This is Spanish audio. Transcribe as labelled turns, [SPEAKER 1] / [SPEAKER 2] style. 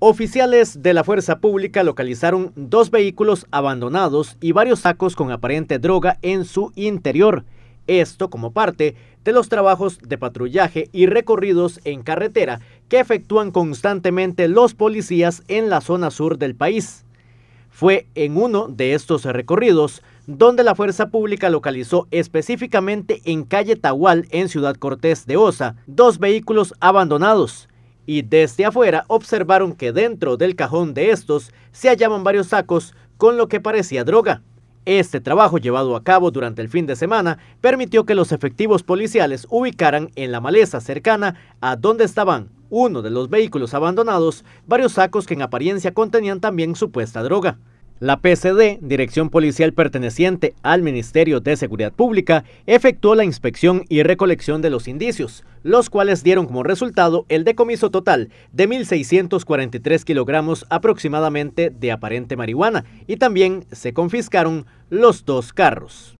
[SPEAKER 1] Oficiales de la Fuerza Pública localizaron dos vehículos abandonados y varios sacos con aparente droga en su interior. Esto como parte de los trabajos de patrullaje y recorridos en carretera que efectúan constantemente los policías en la zona sur del país. Fue en uno de estos recorridos donde la Fuerza Pública localizó específicamente en calle Tahual, en Ciudad Cortés de Osa, dos vehículos abandonados y desde afuera observaron que dentro del cajón de estos se hallaban varios sacos con lo que parecía droga. Este trabajo llevado a cabo durante el fin de semana permitió que los efectivos policiales ubicaran en la maleza cercana a donde estaban uno de los vehículos abandonados varios sacos que en apariencia contenían también supuesta droga. La PCD, dirección policial perteneciente al Ministerio de Seguridad Pública, efectuó la inspección y recolección de los indicios, los cuales dieron como resultado el decomiso total de 1.643 kilogramos aproximadamente de aparente marihuana y también se confiscaron los dos carros.